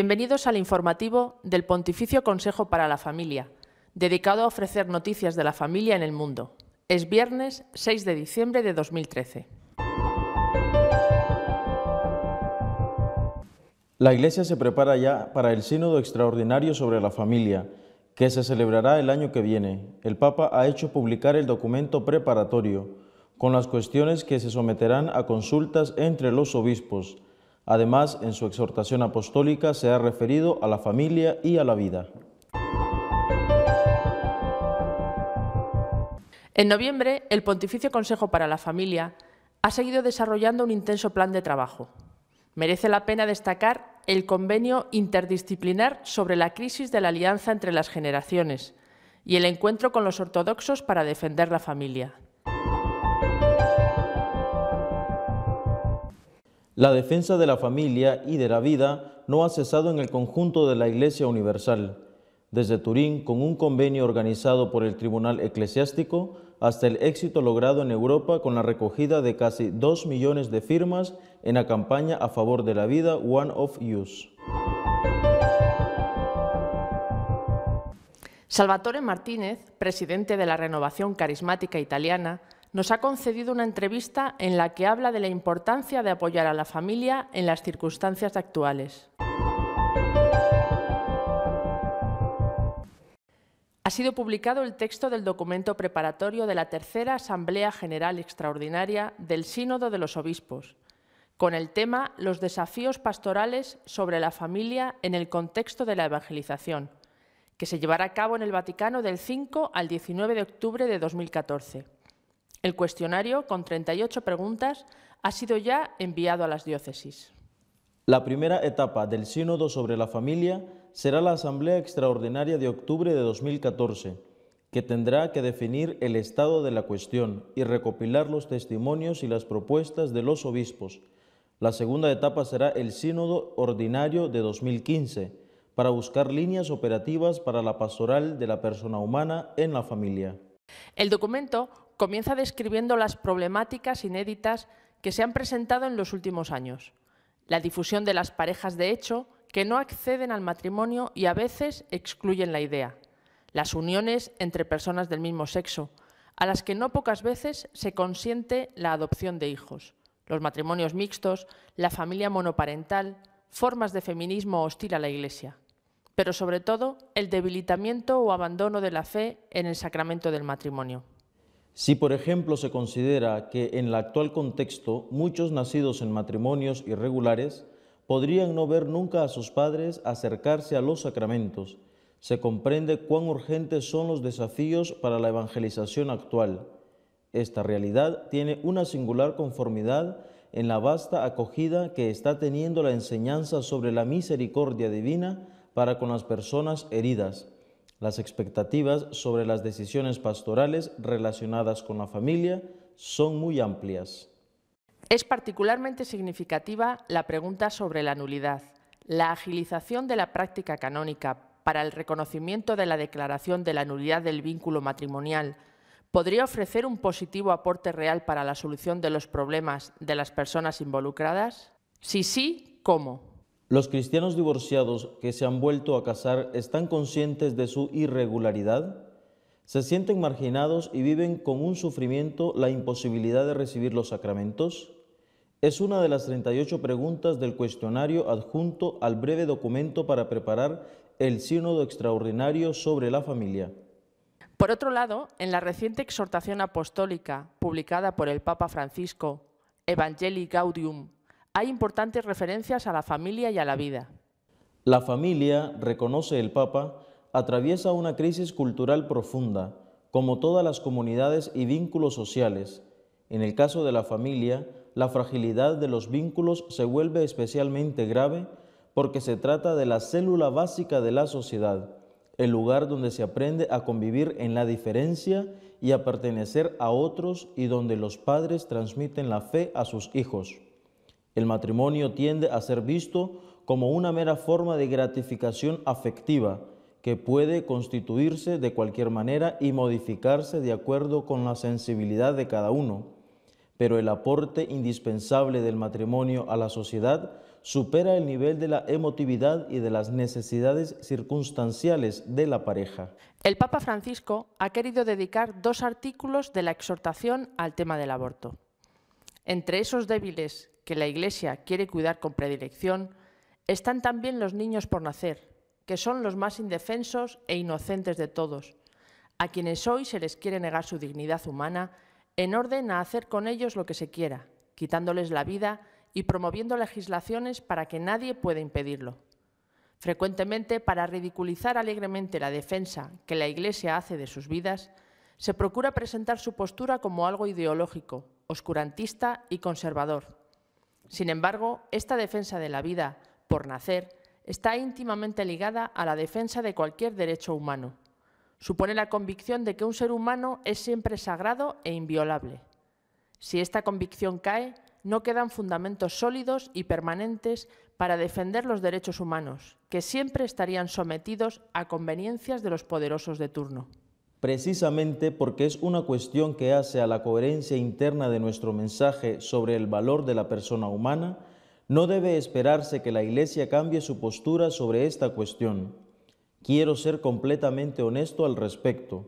Bienvenidos al informativo del Pontificio Consejo para la Familia, dedicado a ofrecer noticias de la familia en el mundo. Es viernes 6 de diciembre de 2013. La Iglesia se prepara ya para el Sínodo Extraordinario sobre la Familia, que se celebrará el año que viene. El Papa ha hecho publicar el documento preparatorio, con las cuestiones que se someterán a consultas entre los obispos, Además, en su exhortación apostólica se ha referido a la familia y a la vida. En noviembre, el Pontificio Consejo para la Familia ha seguido desarrollando un intenso plan de trabajo. Merece la pena destacar el convenio interdisciplinar sobre la crisis de la alianza entre las generaciones y el encuentro con los ortodoxos para defender la familia. La defensa de la familia y de la vida no ha cesado en el conjunto de la Iglesia Universal, desde Turín con un convenio organizado por el Tribunal Eclesiástico hasta el éxito logrado en Europa con la recogida de casi 2 millones de firmas en la campaña a favor de la vida One of Us. Salvatore Martínez, presidente de la Renovación Carismática Italiana, nos ha concedido una entrevista en la que habla de la importancia de apoyar a la familia en las circunstancias actuales. Ha sido publicado el texto del documento preparatorio de la Tercera Asamblea General Extraordinaria del Sínodo de los Obispos, con el tema Los desafíos pastorales sobre la familia en el contexto de la evangelización, que se llevará a cabo en el Vaticano del 5 al 19 de octubre de 2014. El cuestionario, con 38 preguntas, ha sido ya enviado a las diócesis. La primera etapa del Sínodo sobre la Familia será la Asamblea Extraordinaria de octubre de 2014, que tendrá que definir el estado de la cuestión y recopilar los testimonios y las propuestas de los obispos. La segunda etapa será el Sínodo Ordinario de 2015, para buscar líneas operativas para la pastoral de la persona humana en la familia. El documento comienza describiendo las problemáticas inéditas que se han presentado en los últimos años. La difusión de las parejas de hecho que no acceden al matrimonio y a veces excluyen la idea. Las uniones entre personas del mismo sexo, a las que no pocas veces se consiente la adopción de hijos. Los matrimonios mixtos, la familia monoparental, formas de feminismo hostil a la Iglesia. Pero sobre todo, el debilitamiento o abandono de la fe en el sacramento del matrimonio. Si, por ejemplo, se considera que en el actual contexto muchos nacidos en matrimonios irregulares podrían no ver nunca a sus padres acercarse a los sacramentos, se comprende cuán urgentes son los desafíos para la evangelización actual. Esta realidad tiene una singular conformidad en la vasta acogida que está teniendo la enseñanza sobre la misericordia divina para con las personas heridas las expectativas sobre las decisiones pastorales relacionadas con la familia son muy amplias. Es particularmente significativa la pregunta sobre la nulidad. La agilización de la práctica canónica para el reconocimiento de la declaración de la nulidad del vínculo matrimonial podría ofrecer un positivo aporte real para la solución de los problemas de las personas involucradas? Si sí, ¿cómo? ¿Los cristianos divorciados que se han vuelto a casar están conscientes de su irregularidad? ¿Se sienten marginados y viven con un sufrimiento la imposibilidad de recibir los sacramentos? Es una de las 38 preguntas del cuestionario adjunto al breve documento para preparar el Sínodo Extraordinario sobre la Familia. Por otro lado, en la reciente exhortación apostólica publicada por el Papa Francisco, Evangelii Gaudium hay importantes referencias a la familia y a la vida. La familia, reconoce el Papa, atraviesa una crisis cultural profunda, como todas las comunidades y vínculos sociales. En el caso de la familia, la fragilidad de los vínculos se vuelve especialmente grave porque se trata de la célula básica de la sociedad, el lugar donde se aprende a convivir en la diferencia y a pertenecer a otros y donde los padres transmiten la fe a sus hijos. El matrimonio tiende a ser visto como una mera forma de gratificación afectiva que puede constituirse de cualquier manera y modificarse de acuerdo con la sensibilidad de cada uno. Pero el aporte indispensable del matrimonio a la sociedad supera el nivel de la emotividad y de las necesidades circunstanciales de la pareja. El Papa Francisco ha querido dedicar dos artículos de la exhortación al tema del aborto. Entre esos débiles que la Iglesia quiere cuidar con predilección están también los niños por nacer, que son los más indefensos e inocentes de todos, a quienes hoy se les quiere negar su dignidad humana en orden a hacer con ellos lo que se quiera, quitándoles la vida y promoviendo legislaciones para que nadie pueda impedirlo. Frecuentemente, para ridiculizar alegremente la defensa que la Iglesia hace de sus vidas, se procura presentar su postura como algo ideológico, oscurantista y conservador. Sin embargo, esta defensa de la vida por nacer está íntimamente ligada a la defensa de cualquier derecho humano. Supone la convicción de que un ser humano es siempre sagrado e inviolable. Si esta convicción cae, no quedan fundamentos sólidos y permanentes para defender los derechos humanos, que siempre estarían sometidos a conveniencias de los poderosos de turno precisamente porque es una cuestión que hace a la coherencia interna de nuestro mensaje sobre el valor de la persona humana, no debe esperarse que la Iglesia cambie su postura sobre esta cuestión. Quiero ser completamente honesto al respecto.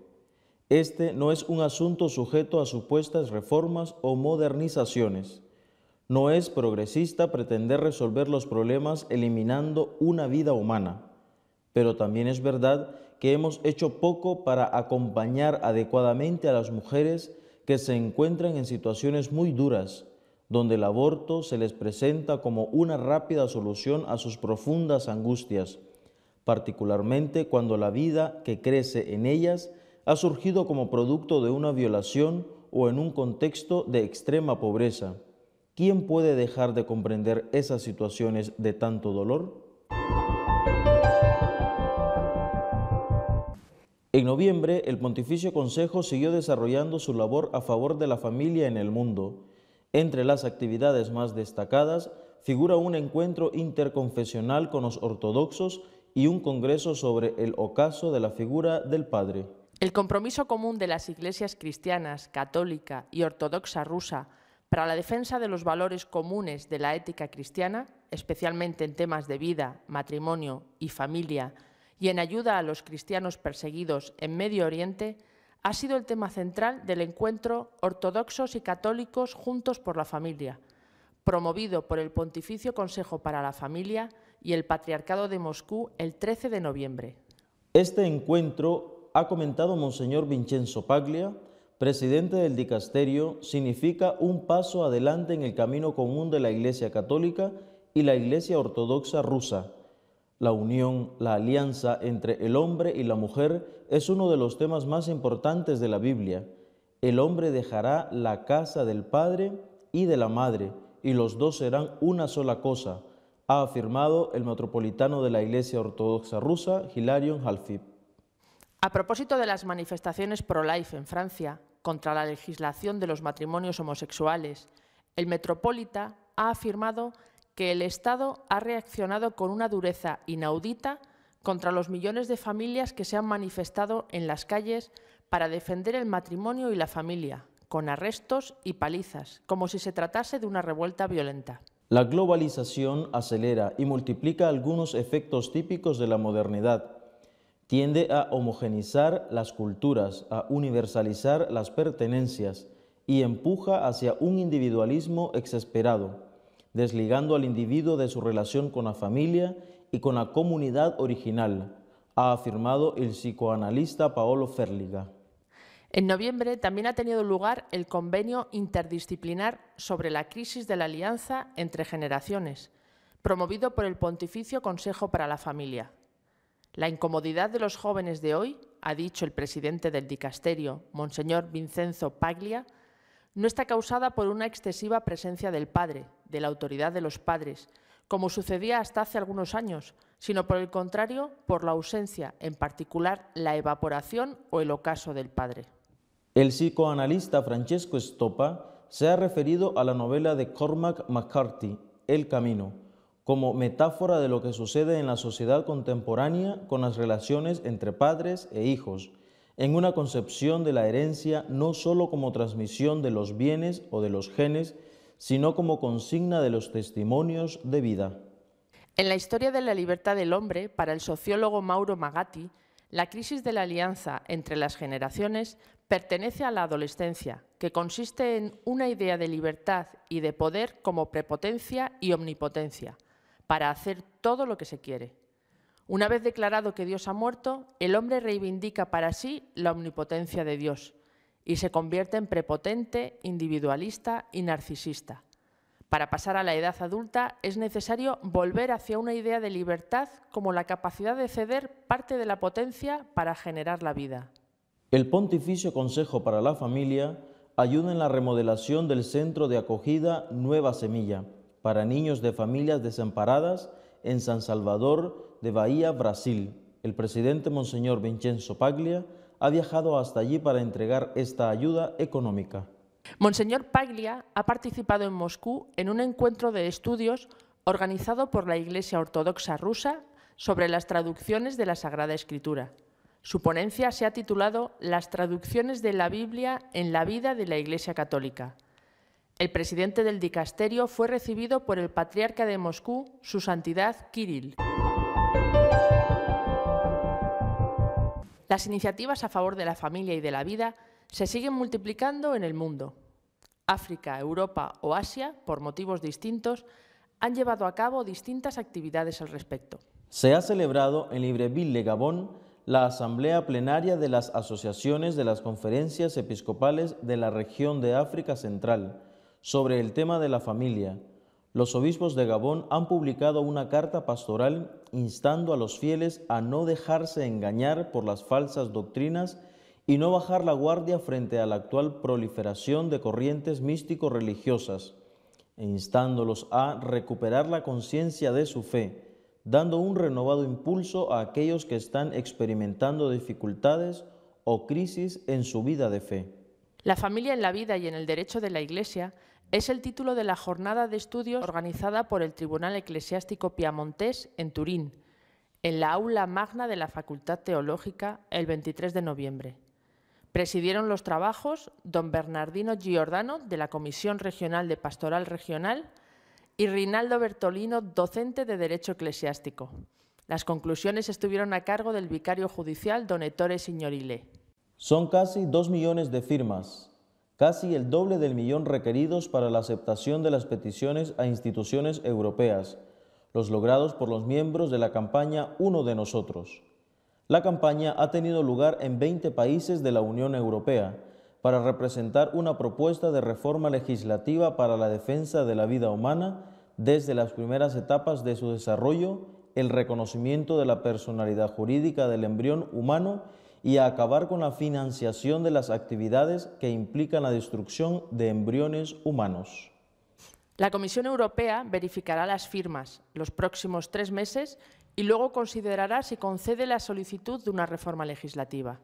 Este no es un asunto sujeto a supuestas reformas o modernizaciones. No es progresista pretender resolver los problemas eliminando una vida humana. Pero también es verdad que hemos hecho poco para acompañar adecuadamente a las mujeres que se encuentran en situaciones muy duras, donde el aborto se les presenta como una rápida solución a sus profundas angustias, particularmente cuando la vida que crece en ellas ha surgido como producto de una violación o en un contexto de extrema pobreza. ¿Quién puede dejar de comprender esas situaciones de tanto dolor? En noviembre, el Pontificio Consejo siguió desarrollando su labor a favor de la familia en el mundo. Entre las actividades más destacadas figura un encuentro interconfesional con los ortodoxos y un congreso sobre el ocaso de la figura del Padre. El compromiso común de las iglesias cristianas, católica y ortodoxa rusa para la defensa de los valores comunes de la ética cristiana, especialmente en temas de vida, matrimonio y familia, y en ayuda a los cristianos perseguidos en Medio Oriente ha sido el tema central del encuentro Ortodoxos y Católicos Juntos por la Familia, promovido por el Pontificio Consejo para la Familia y el Patriarcado de Moscú el 13 de noviembre. Este encuentro, ha comentado Monseñor Vincenzo Paglia, presidente del dicasterio, significa un paso adelante en el camino común de la Iglesia Católica y la Iglesia Ortodoxa rusa la unión, la alianza entre el hombre y la mujer es uno de los temas más importantes de la Biblia. El hombre dejará la casa del padre y de la madre, y los dos serán una sola cosa, ha afirmado el metropolitano de la Iglesia Ortodoxa rusa, Hilarion Halfib. A propósito de las manifestaciones pro-life en Francia contra la legislación de los matrimonios homosexuales, el metropolita ha afirmado que el Estado ha reaccionado con una dureza inaudita contra los millones de familias que se han manifestado en las calles para defender el matrimonio y la familia, con arrestos y palizas, como si se tratase de una revuelta violenta. La globalización acelera y multiplica algunos efectos típicos de la modernidad. Tiende a homogenizar las culturas, a universalizar las pertenencias y empuja hacia un individualismo exasperado desligando al individuo de su relación con la familia y con la comunidad original, ha afirmado el psicoanalista Paolo Ferliga. En noviembre también ha tenido lugar el convenio interdisciplinar sobre la crisis de la alianza entre generaciones, promovido por el Pontificio Consejo para la Familia. La incomodidad de los jóvenes de hoy, ha dicho el presidente del dicasterio, Monseñor Vincenzo Paglia, no está causada por una excesiva presencia del padre, de la autoridad de los padres, como sucedía hasta hace algunos años, sino por el contrario, por la ausencia, en particular la evaporación o el ocaso del padre. El psicoanalista Francesco Stoppa se ha referido a la novela de Cormac McCarthy, El Camino, como metáfora de lo que sucede en la sociedad contemporánea con las relaciones entre padres e hijos, en una concepción de la herencia no sólo como transmisión de los bienes o de los genes, sino como consigna de los testimonios de vida. En la historia de la libertad del hombre, para el sociólogo Mauro Magatti, la crisis de la alianza entre las generaciones pertenece a la adolescencia, que consiste en una idea de libertad y de poder como prepotencia y omnipotencia, para hacer todo lo que se quiere. Una vez declarado que Dios ha muerto, el hombre reivindica para sí la omnipotencia de Dios y se convierte en prepotente, individualista y narcisista. Para pasar a la edad adulta es necesario volver hacia una idea de libertad como la capacidad de ceder parte de la potencia para generar la vida. El Pontificio Consejo para la Familia ayuda en la remodelación del centro de acogida Nueva Semilla para niños de familias desamparadas en San Salvador de Bahía, Brasil. El presidente Monseñor Vincenzo Paglia ha viajado hasta allí para entregar esta ayuda económica. Monseñor Paglia ha participado en Moscú en un encuentro de estudios organizado por la Iglesia Ortodoxa rusa sobre las traducciones de la Sagrada Escritura. Su ponencia se ha titulado Las traducciones de la Biblia en la vida de la Iglesia Católica. El presidente del dicasterio fue recibido por el patriarca de Moscú, su santidad Kirill. Las iniciativas a favor de la familia y de la vida se siguen multiplicando en el mundo. África, Europa o Asia, por motivos distintos, han llevado a cabo distintas actividades al respecto. Se ha celebrado en Libreville Gabón la Asamblea Plenaria de las Asociaciones de las Conferencias Episcopales de la Región de África Central, sobre el tema de la familia, los obispos de Gabón han publicado una carta pastoral instando a los fieles a no dejarse engañar por las falsas doctrinas y no bajar la guardia frente a la actual proliferación de corrientes místico-religiosas, e instándolos a recuperar la conciencia de su fe, dando un renovado impulso a aquellos que están experimentando dificultades o crisis en su vida de fe. La familia en la vida y en el derecho de la Iglesia es el título de la jornada de estudios organizada por el Tribunal Eclesiástico Piamontés en Turín, en la aula magna de la Facultad Teológica el 23 de noviembre. Presidieron los trabajos don Bernardino Giordano de la Comisión Regional de Pastoral Regional y Rinaldo Bertolino, docente de Derecho Eclesiástico. Las conclusiones estuvieron a cargo del vicario judicial don Ettore Signorile. Son casi dos millones de firmas casi el doble del millón requeridos para la aceptación de las peticiones a instituciones europeas, los logrados por los miembros de la campaña Uno de Nosotros. La campaña ha tenido lugar en 20 países de la Unión Europea para representar una propuesta de reforma legislativa para la defensa de la vida humana desde las primeras etapas de su desarrollo, el reconocimiento de la personalidad jurídica del embrión humano y a acabar con la financiación de las actividades que implican la destrucción de embriones humanos. La Comisión Europea verificará las firmas los próximos tres meses y luego considerará si concede la solicitud de una reforma legislativa.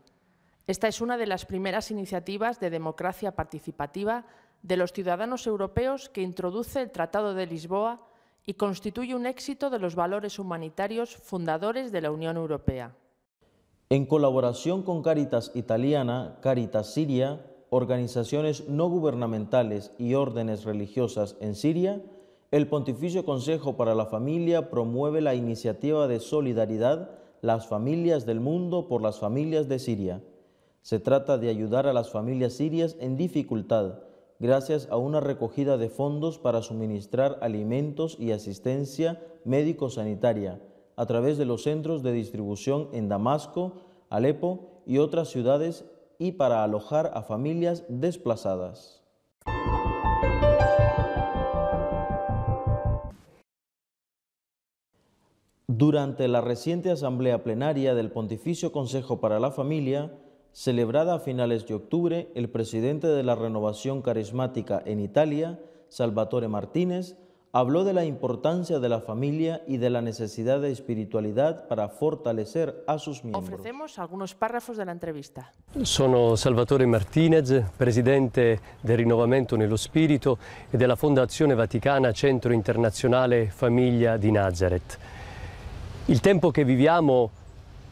Esta es una de las primeras iniciativas de democracia participativa de los ciudadanos europeos que introduce el Tratado de Lisboa y constituye un éxito de los valores humanitarios fundadores de la Unión Europea. En colaboración con Caritas Italiana, Caritas Siria, organizaciones no gubernamentales y órdenes religiosas en Siria, el Pontificio Consejo para la Familia promueve la iniciativa de solidaridad Las familias del mundo por las familias de Siria. Se trata de ayudar a las familias sirias en dificultad gracias a una recogida de fondos para suministrar alimentos y asistencia médico-sanitaria a través de los centros de distribución en Damasco, Alepo y otras ciudades y para alojar a familias desplazadas. Durante la reciente asamblea plenaria del Pontificio Consejo para la Familia, celebrada a finales de octubre, el presidente de la Renovación Carismática en Italia, Salvatore Martínez, habló de la importancia de la familia y de la necesidad de espiritualidad para fortalecer a sus miembros. Ofrecemos algunos párrafos de la entrevista. Sono Salvatore Martinez, presidente del Rinnovamento nello Spirito e della Fondazione Vaticana Centro Internazionale Famiglia di Nazareth. Il tempo che viviamo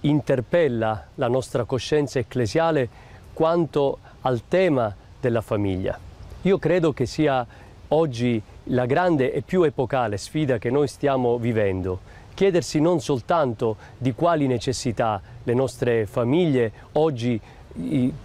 interpella la nostra coscienza ecclesiale quanto al tema della famiglia. Io credo che sia oggi la grande e più epocale sfida che noi stiamo vivendo. Chiedersi non soltanto di quali necessità le nostre famiglie oggi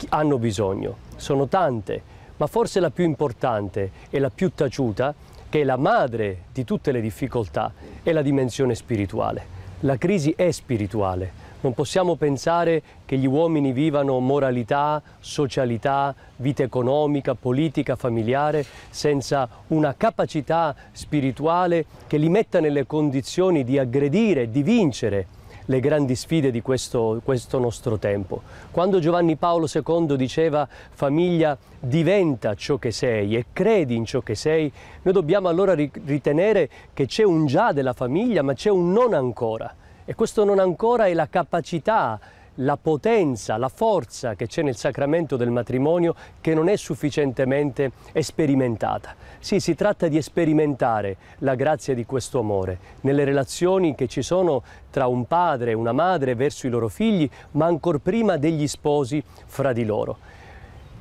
hanno bisogno, sono tante, ma forse la più importante e la più taciuta, che è la madre di tutte le difficoltà, è la dimensione spirituale. La crisi è spirituale, non possiamo pensare che gli uomini vivano moralità, socialità, vita economica, politica, familiare, senza una capacità spirituale che li metta nelle condizioni di aggredire, di vincere le grandi sfide di questo, questo, nostro tempo. Quando Giovanni Paolo II diceva famiglia diventa ciò che sei e credi in ciò che sei, noi dobbiamo allora ritenere che c'è un già della famiglia ma c'è un non ancora. E questo non ancora è la capacità la potenza, la forza che c'è nel sacramento del matrimonio che non è sufficientemente sperimentata. Sì, si tratta di sperimentare la grazia di questo amore nelle relazioni che ci sono tra un padre e una madre verso i loro figli, ma ancor prima degli sposi fra di loro.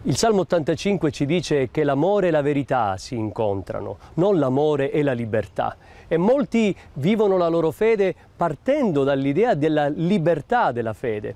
Il Salmo 85 ci dice che l'amore e la verità si incontrano, non l'amore e la libertà. E molti vivono la loro fede partendo dall'idea della libertà della fede,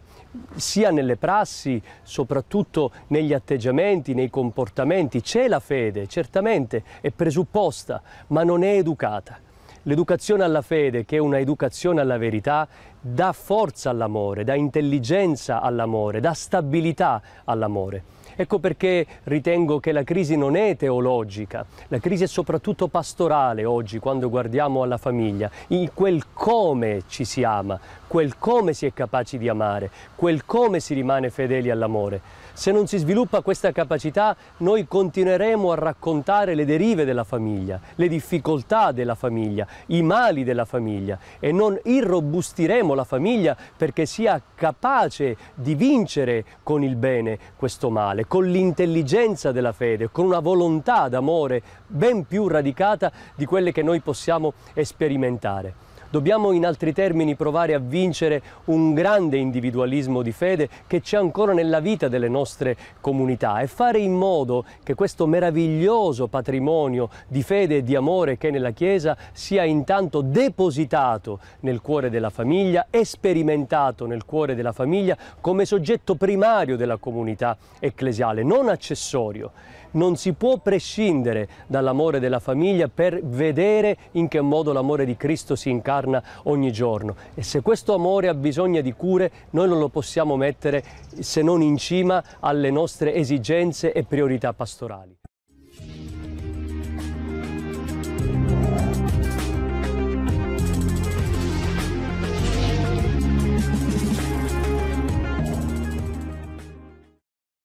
sia nelle prassi, soprattutto negli atteggiamenti, nei comportamenti. C'è la fede, certamente, è presupposta, ma non è educata. L'educazione alla fede, che è una educazione alla verità, dà forza all'amore, dà intelligenza all'amore, dà stabilità all'amore. Ecco perché ritengo che la crisi non è teologica, la crisi è soprattutto pastorale oggi quando guardiamo alla famiglia, in quel come ci si ama, quel come si è capaci di amare, quel come si rimane fedeli all'amore. Se non si sviluppa questa capacità, noi continueremo a raccontare le derive della famiglia, le difficoltà della famiglia, i mali della famiglia e non irrobustiremo la famiglia perché sia capace di vincere con il bene questo male, con l'intelligenza della fede, con una volontà d'amore ben più radicata di quelle che noi possiamo sperimentare. Dobbiamo in altri termini provare a vincere un grande individualismo di fede che c'è ancora nella vita delle nostre comunità e fare in modo che questo meraviglioso patrimonio di fede e di amore che è nella Chiesa sia intanto depositato nel cuore della famiglia, sperimentato nel cuore della famiglia come soggetto primario della comunità ecclesiale, non accessorio. Non si può prescindere dall'amore della famiglia per vedere in che modo l'amore di Cristo si incarna incarna ogni giorno e se questo amore ha bisogno di cure noi non lo possiamo mettere se non in cima alle nostre esigenze e priorità pastorali.